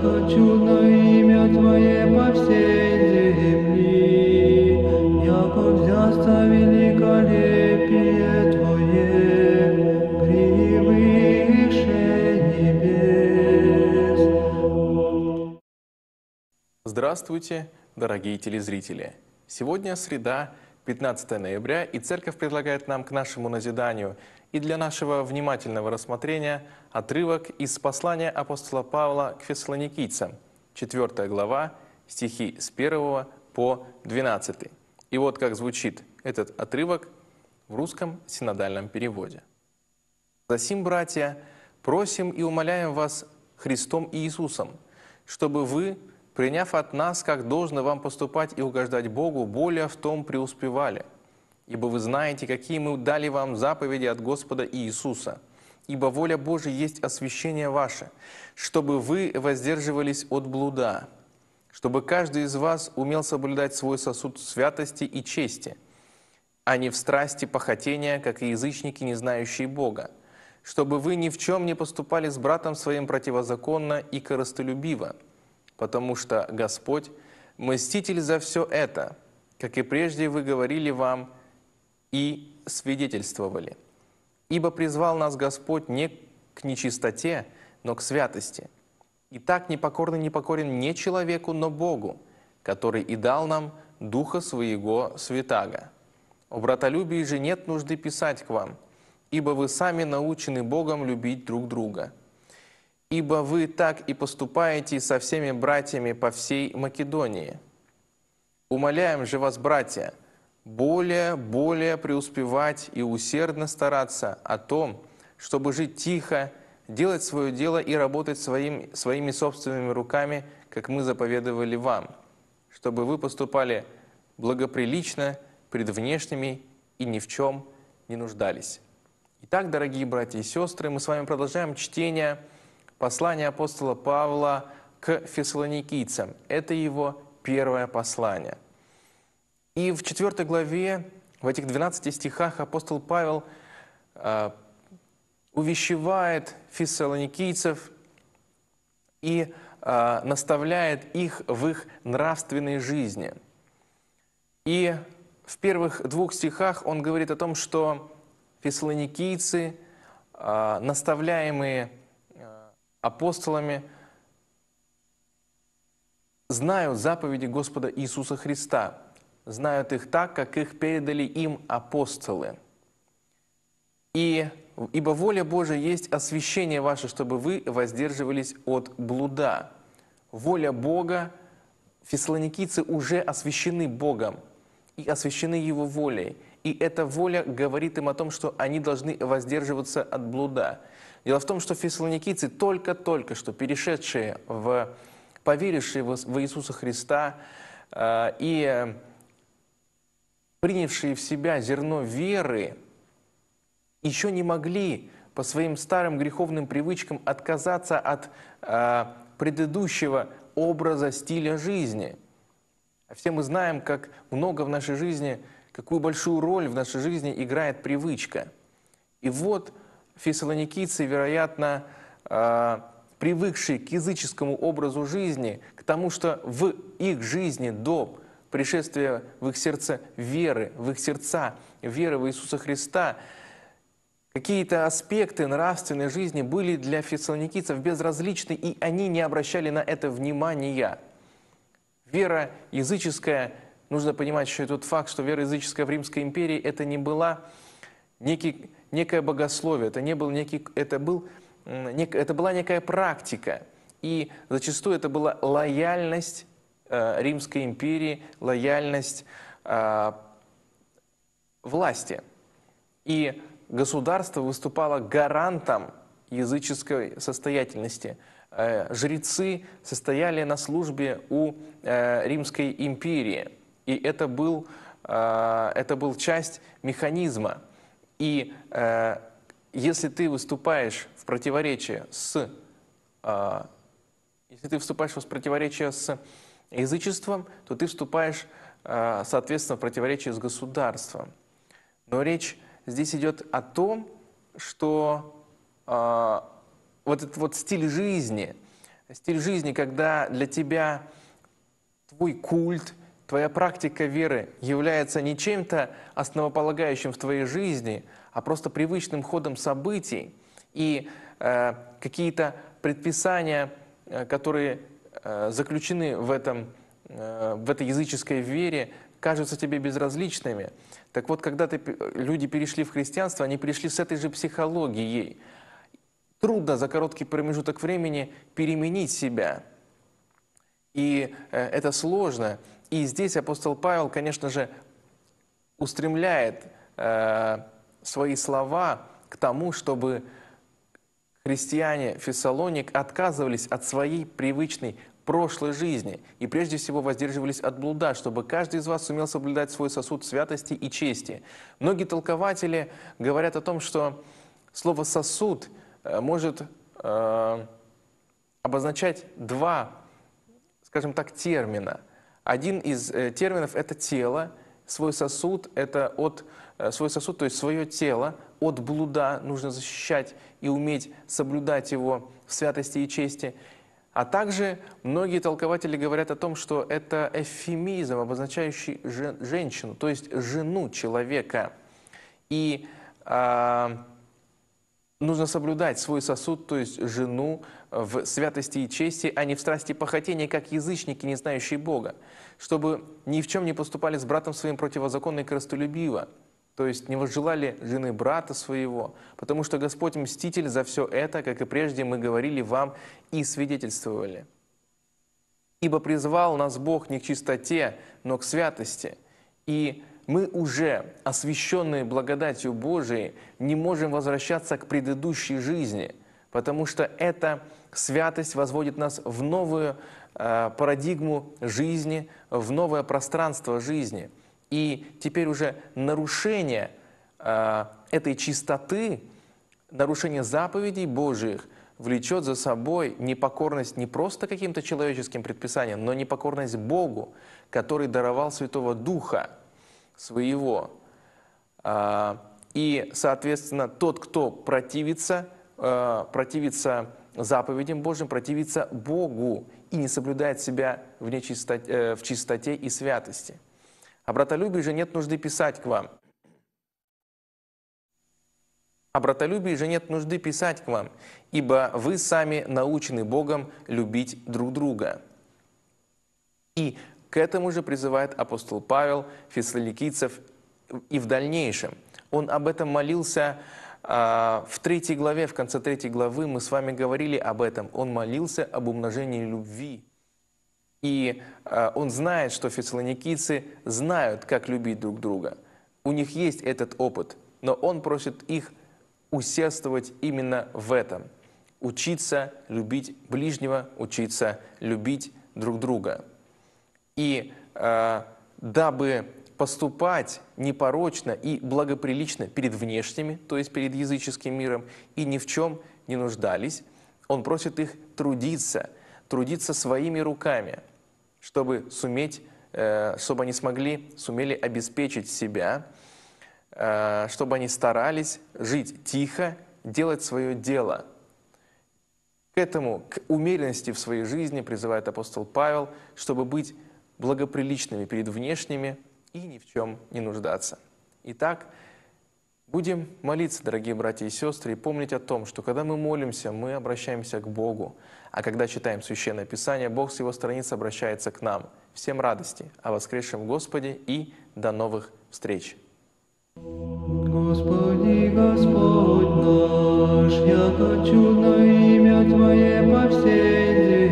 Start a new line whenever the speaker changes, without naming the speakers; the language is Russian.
хочу на имя Твое по всей земли, яко взяться великолепие Твое, превыше небес. Здравствуйте, дорогие телезрители! Сегодня среда, 15 ноября, и церковь предлагает нам к нашему назиданию и для нашего внимательного рассмотрения отрывок из послания апостола Павла к фессалоникийцам, 4 глава, стихи с 1 по 12. И вот как звучит этот отрывок в русском синодальном переводе. «Засим, братья, просим и умоляем вас Христом и Иисусом, чтобы вы – приняв от нас, как должно вам поступать и угождать Богу, более в том преуспевали. Ибо вы знаете, какие мы дали вам заповеди от Господа Иисуса. Ибо воля Божия есть освящение ваше, чтобы вы воздерживались от блуда, чтобы каждый из вас умел соблюдать свой сосуд святости и чести, а не в страсти похотения, как и язычники, не знающие Бога, чтобы вы ни в чем не поступали с братом своим противозаконно и корыстолюбиво, потому что Господь – мститель за все это, как и прежде вы говорили вам и свидетельствовали. Ибо призвал нас Господь не к нечистоте, но к святости. И так непокорный непокорен не человеку, но Богу, который и дал нам Духа Своего Святаго. О братолюбии же нет нужды писать к вам, ибо вы сами научены Богом любить друг друга – ибо вы так и поступаете со всеми братьями по всей Македонии. Умоляем же вас, братья, более, более преуспевать и усердно стараться о том, чтобы жить тихо, делать свое дело и работать своим, своими собственными руками, как мы заповедовали вам, чтобы вы поступали благоприлично пред внешними и ни в чем не нуждались. Итак, дорогие братья и сестры, мы с вами продолжаем чтение Послание апостола Павла к фессалоникийцам – это его первое послание. И в 4 главе, в этих 12 стихах апостол Павел э, увещевает фессалоникийцев и э, наставляет их в их нравственной жизни. И в первых двух стихах он говорит о том, что фессалоникийцы, э, наставляемые апостолами, знают заповеди Господа Иисуса Христа, знают их так, как их передали им апостолы. И «Ибо воля Божия есть освящение ваше, чтобы вы воздерживались от блуда». Воля Бога, фессалоникийцы уже освящены Богом и освящены Его волей. И эта воля говорит им о том, что они должны воздерживаться от блуда. Дело в том, что фессалоникийцы, только-только что перешедшие в поверившие в Иисуса Христа э, и принявшие в себя зерно веры, еще не могли по своим старым греховным привычкам отказаться от э, предыдущего образа стиля жизни. А все мы знаем, как много в нашей жизни, какую большую роль в нашей жизни играет привычка. И вот фессалоникийцы, вероятно, э, привыкшие к языческому образу жизни, к тому, что в их жизни до пришествия в их сердце веры, в их сердца веры в Иисуса Христа, какие-то аспекты нравственной жизни были для фессалоникийцев безразличны, и они не обращали на это внимания. Вера языческая, нужно понимать еще и тот факт, что вера языческая в Римской империи это не была некий, некое богословие, это, не был некий, это, был, нек, это была некая практика. И зачастую это была лояльность э, Римской империи, лояльность э, власти. И государство выступало гарантом языческой состоятельности. Э, жрецы состояли на службе у э, Римской империи. И это был, э, это был часть механизма – и э, если ты выступаешь в противоречие с... Э, если ты выступаешь в противоречие с язычеством, то ты вступаешь, э, соответственно, в противоречие с государством. Но речь здесь идет о том, что э, вот этот вот стиль жизни, стиль жизни, когда для тебя твой культ – твоя практика веры является не чем-то основополагающим в твоей жизни, а просто привычным ходом событий и э, какие-то предписания, э, которые э, заключены в, этом, э, в этой языческой вере, кажутся тебе безразличными. Так вот, когда ты, люди перешли в христианство, они пришли с этой же психологией. Трудно за короткий промежуток времени переменить себя. И э, это сложно. И здесь апостол Павел, конечно же, устремляет э, свои слова к тому, чтобы христиане Фессалоник отказывались от своей привычной прошлой жизни и прежде всего воздерживались от блуда, чтобы каждый из вас сумел соблюдать свой сосуд святости и чести. Многие толкователи говорят о том, что слово «сосуд» э, может э, обозначать два, скажем так, термина – один из э, терминов – это тело, свой сосуд – это от, э, свой сосуд, то есть свое тело от блуда нужно защищать и уметь соблюдать его в святости и чести. А также многие толкователи говорят о том, что это эвфемизм, обозначающий жен, женщину, то есть жену человека. И э, нужно соблюдать свой сосуд, то есть жену, в святости и чести, а не в страсти и похотении, как язычники, не знающие Бога, чтобы ни в чем не поступали с братом своим противозаконно и коростолюбиво, то есть не возжелали жены брата своего, потому что Господь мститель за все это, как и прежде мы говорили вам и свидетельствовали. Ибо призвал нас Бог не к чистоте, но к святости. И мы уже, освященные благодатью Божией, не можем возвращаться к предыдущей жизни – потому что эта святость возводит нас в новую э, парадигму жизни, в новое пространство жизни. И теперь уже нарушение э, этой чистоты, нарушение заповедей Божьих влечет за собой непокорность не просто каким-то человеческим предписаниям, но непокорность Богу, который даровал Святого Духа своего. А, и, соответственно, тот, кто противится э, противится заповедям Божьим, противится Богу и не соблюдает себя в, нечистоте, э, в чистоте и святости. О братолюбии же нет нужды писать к вам. О братолюбии же нет нужды писать к вам, ибо вы сами научены Богом любить друг друга. И к этому же призывает апостол Павел фессалоникийцев и в дальнейшем. Он об этом молился а, в третьей главе, в конце третьей главы мы с вами говорили об этом. Он молился об умножении любви. И а, он знает, что фессалоникийцы знают, как любить друг друга. У них есть этот опыт, но он просит их усердствовать именно в этом. Учиться любить ближнего, учиться любить друг друга. И а, дабы поступать непорочно и благоприлично перед внешними, то есть перед языческим миром, и ни в чем не нуждались. Он просит их трудиться, трудиться своими руками, чтобы суметь, э, чтобы они смогли, сумели обеспечить себя, э, чтобы они старались жить тихо, делать свое дело. К этому, к умеренности в своей жизни призывает апостол Павел, чтобы быть благоприличными перед внешними, и ни в чем не нуждаться. Итак, будем молиться, дорогие братья и сестры, и помнить о том, что когда мы молимся, мы обращаемся к Богу, а когда читаем Священное Писание, Бог с его страниц обращается к нам. Всем радости о воскресшем Господе и до новых встреч! Господи, Господь наш, яко чудно имя Твое по всей земле.